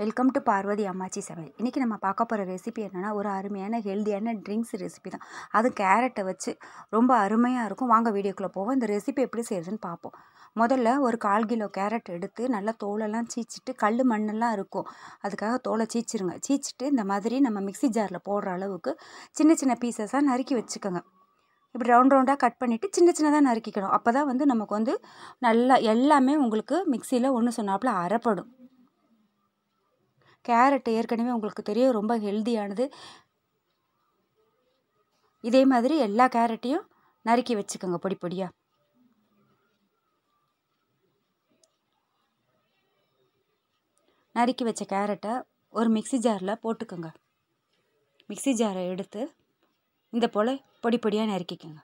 welcome to Parvati அம்மாச்சி சமையல் இன்றைக்கி நம்ம பார்க்க போகிற ரெசிபி என்னென்னா ஒரு அருமையான ஹெல்த்தியான ட்ரிங்க்ஸ் ரெசிபி தான் அது கேரட்டை வச்சு ரொம்ப அருமையாக இருக்கும் வாங்க வீடியோக்குள்ளே போவோம் இந்த ரெசிபி எப்படி செய்கிறதுன்னு பார்ப்போம் முதல்ல ஒரு கால் கிலோ கேரட் எடுத்து நல்லா தோலெல்லாம் சீச்சிட்டு கல் மண்ணெல்லாம் இருக்கும் அதுக்காக தோலை சீச்சிருங்க சீச்சிட்டு இந்த மாதிரி நம்ம மிக்சி ஜாரில் போடுற அளவுக்கு சின்ன சின்ன பீசஸாக நறுக்கி வச்சுக்கோங்க இப்படி ரவுண்ட் ரவுண்டாக கட் பண்ணிவிட்டு சின்ன சின்னதாக நறுக்கிக்கணும் அப்போ தான் வந்து நமக்கு வந்து நல்லா எல்லாமே உங்களுக்கு மிக்சியில் ஒன்று சொன்னாப்பில் அரைப்படும் கேரட் ஏற்கனவே உங்களுக்கு தெரியும் ரொம்ப ஹெல்தியானது இதே மாதிரி எல்லா கேரட்டையும் நறுக்கி வச்சுக்கோங்க பொடி பொடியாக நறுக்கி வச்ச கேரட்டை ஒரு மிக்சி ஜாரில் போட்டுக்கோங்க மிக்சி ஜாரை எடுத்து இந்த போல் பொடி பொடியாக நறுக்கிக்கோங்க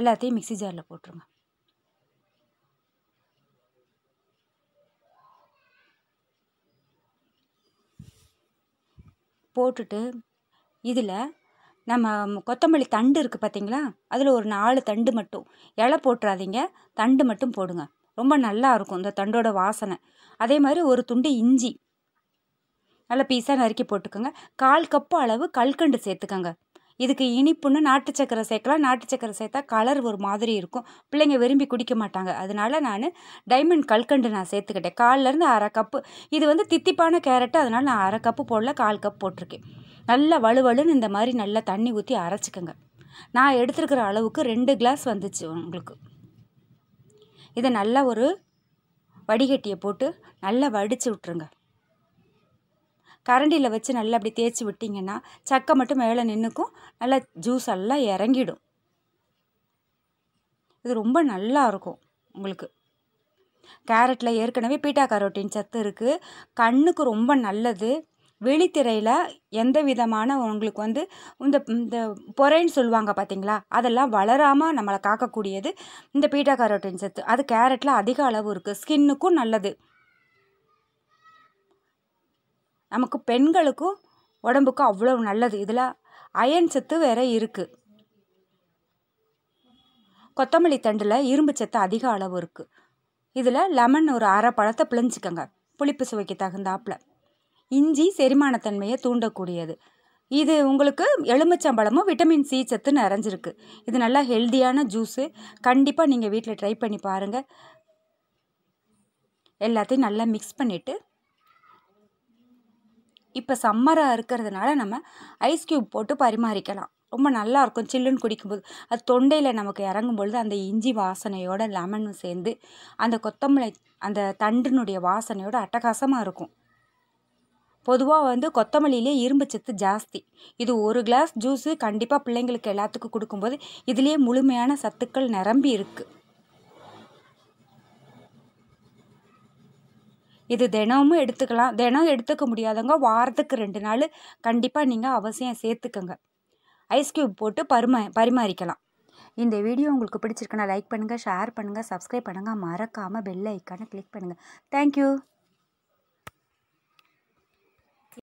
எல்லாத்தையும் மிக்சி ஜாரில் போட்டுருங்க போட்டுட்டு இதில் நம்ம கொத்தமல்லி தண்டு இருக்குது பார்த்தீங்களா அதில் ஒரு நாலு தண்டு மட்டும் இலை போட்டுறாதீங்க தண்டு மட்டும் போடுங்க ரொம்ப நல்லா இருக்கும் இந்த தண்டோட வாசனை அதே மாதிரி ஒரு துண்டு இஞ்சி நல்லா பீஸாக நறுக்கி போட்டுக்கோங்க கால் கப்பு அளவு கல்கண்டு சேர்த்துக்கோங்க இதுக்கு இனிப்புன்னு நாட்டு சக்கரை சேர்க்கலாம் நாட்டு சக்கரை சேர்த்தா கலர் ஒரு மாதிரி இருக்கும் பிள்ளைங்க விரும்பி குடிக்க மாட்டாங்க அதனால் நான் டைமண்ட் கல்கண்டு நான் சேர்த்துக்கிட்டேன் காலிலேருந்து அரை கப்பு இது வந்து தித்திப்பான கேரட்டு அதனால் நான் அரை கப்பு போடல கால் கப் போட்டிருக்கேன் நல்லா வலுவலுன்னு இந்த மாதிரி நல்லா தண்ணி ஊற்றி அரைச்சிக்கோங்க நான் எடுத்துருக்கிற அளவுக்கு ரெண்டு கிளாஸ் வந்துச்சு உங்களுக்கு இதை நல்லா ஒரு வடிகட்டியை போட்டு நல்லா வடித்து விட்ருங்க கரண்டியில் வச்சு நல்லா அப்படி தேய்ச்சி விட்டிங்கன்னா சக்கை மட்டும் மேலே நின்றுக்கும் நல்லா ஜூஸ் எல்லாம் இறங்கிடும் இது ரொம்ப நல்லா இருக்கும் உங்களுக்கு கேரட்டில் ஏற்கனவே பீட்டா கரோட்டின் சத்து இருக்குது கண்ணுக்கு ரொம்ப நல்லது வெளித்திரையில் எந்த விதமான உங்களுக்கு வந்து இந்த இந்த பொறைன்னு சொல்லுவாங்க பார்த்தீங்களா அதெல்லாம் வளராமல் நம்மளை காக்கக்கூடியது இந்த பீட்டா கரோட்டின் சத்து அது கேரட்டில் அதிக அளவு இருக்குது ஸ்கின்னுக்கும் நல்லது நமக்கு பெண்களுக்கும் உடம்புக்கும் அவ்வளோ நல்லது இதில் அயன் சத்து வேற இருக்குது கொத்தமல்லி தண்டில் இரும்பு சத்து அதிக அளவு இருக்குது இதில் லெமன் ஒரு அரை பழத்தை பிழிஞ்சிக்கோங்க புளிப்பு சுவைக்கு தகுந்தாப்பில் இஞ்சி செரிமானத்தன்மையை தூண்டக்கூடியது இது உங்களுக்கு எலுமிச்சம்பழமும் விட்டமின் சி சத்து நிறைஞ்சிருக்கு இது நல்லா ஹெல்த்தியான ஜூஸு கண்டிப்பாக நீங்கள் வீட்டில் ட்ரை பண்ணி பாருங்கள் எல்லாத்தையும் நல்லா மிக்ஸ் பண்ணிவிட்டு இப்போ சம்மராக இருக்கிறதுனால நம்ம ஐஸ் க்யூப் போட்டு பரிமாறிக்கலாம் ரொம்ப நல்லாயிருக்கும் சில்லுன்னு குடிக்கும்போது அது தொண்டையில் நமக்கு இறங்கும் பொழுது அந்த இஞ்சி வாசனையோட லெமனும் சேர்ந்து அந்த கொத்தமல்லி அந்த தண்டினுடைய வாசனையோட அட்டகாசமாக இருக்கும் பொதுவாக வந்து கொத்தமல்லியிலே இரும்பு சத்து ஜாஸ்தி இது ஒரு கிளாஸ் ஜூஸு கண்டிப்பாக பிள்ளைங்களுக்கு எல்லாத்துக்கும் கொடுக்கும்போது இதுலேயே முழுமையான சத்துக்கள் நிரம்பி இருக்குது இது தினமும் எடுத்துக்கலாம் தினம் எடுத்துக்க முடியாதவங்க வாரத்துக்கு ரெண்டு நாள் கண்டிப்பாக நீங்கள் அவசியம் சேர்த்துக்கோங்க ஐஸ் க்யூப் போட்டு பருமா பரிமாறிக்கலாம் இந்த வீடியோ உங்களுக்கு பிடிச்சிருக்குன்னா லைக் பண்ணுங்கள் ஷேர் பண்ணுங்கள் சப்ஸ்கிரைப் பண்ணுங்கள் மறக்காமல் பெல் ஐக்கானை கிளிக் பண்ணுங்கள் தேங்க்யூ